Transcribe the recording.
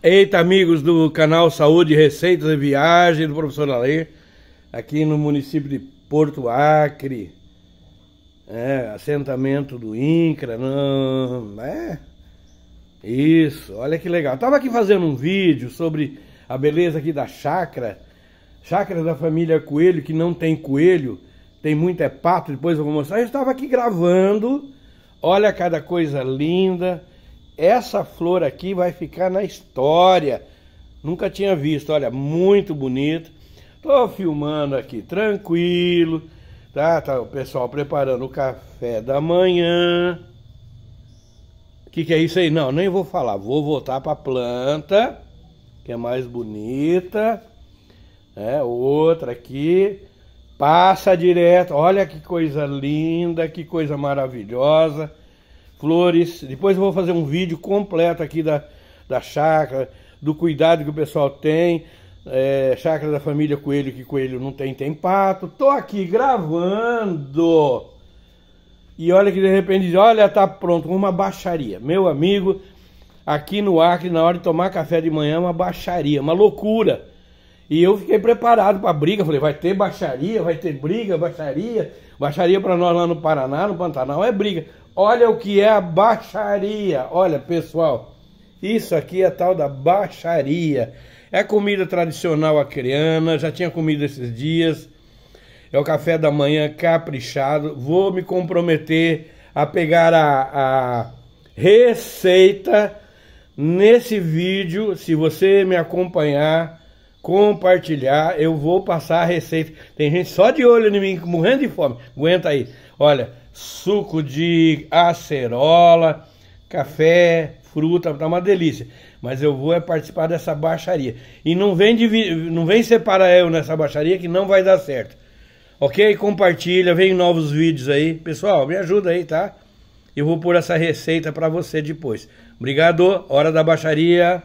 Eita, amigos do canal Saúde, Receitas e Viagem do Professor Alê, aqui no município de Porto Acre, é, assentamento do INCRA, não, é? Isso, olha que legal. tava aqui fazendo um vídeo sobre a beleza aqui da chácara, chácara da família Coelho, que não tem coelho, tem muito é pato, depois eu vou mostrar. Eu estava aqui gravando, olha cada coisa linda, essa flor aqui vai ficar na história. Nunca tinha visto, olha, muito bonito. Tô filmando aqui tranquilo, tá? Tá o pessoal preparando o café da manhã. O que, que é isso aí? Não, nem vou falar. Vou voltar para a planta, que é mais bonita. É, outra aqui. Passa direto. Olha que coisa linda, que coisa maravilhosa flores. Depois eu vou fazer um vídeo completo aqui da, da chácara, do cuidado que o pessoal tem. É, chácara da família Coelho, que coelho não tem, tem pato. Tô aqui gravando. E olha que de repente olha, tá pronto, uma baixaria. Meu amigo, aqui no Acre, na hora de tomar café de manhã, é uma baixaria, uma loucura. E eu fiquei preparado para briga, falei, vai ter baixaria, vai ter briga, baixaria. Baixaria para nós lá no Paraná, no Pantanal, é briga. Olha o que é a baixaria. Olha, pessoal, isso aqui é tal da baixaria. É comida tradicional acreana, já tinha comido esses dias. É o café da manhã caprichado. Vou me comprometer a pegar a, a receita nesse vídeo. Se você me acompanhar, compartilhar, eu vou passar a receita. Tem gente só de olho em mim, morrendo de fome. Aguenta aí. Olha, suco de acerola, café, fruta, tá uma delícia. Mas eu vou é participar dessa baixaria. E não vem, dividir, não vem separar eu nessa baixaria que não vai dar certo. Ok? Compartilha, vem novos vídeos aí. Pessoal, me ajuda aí, tá? Eu vou pôr essa receita para você depois. Obrigado, hora da baixaria.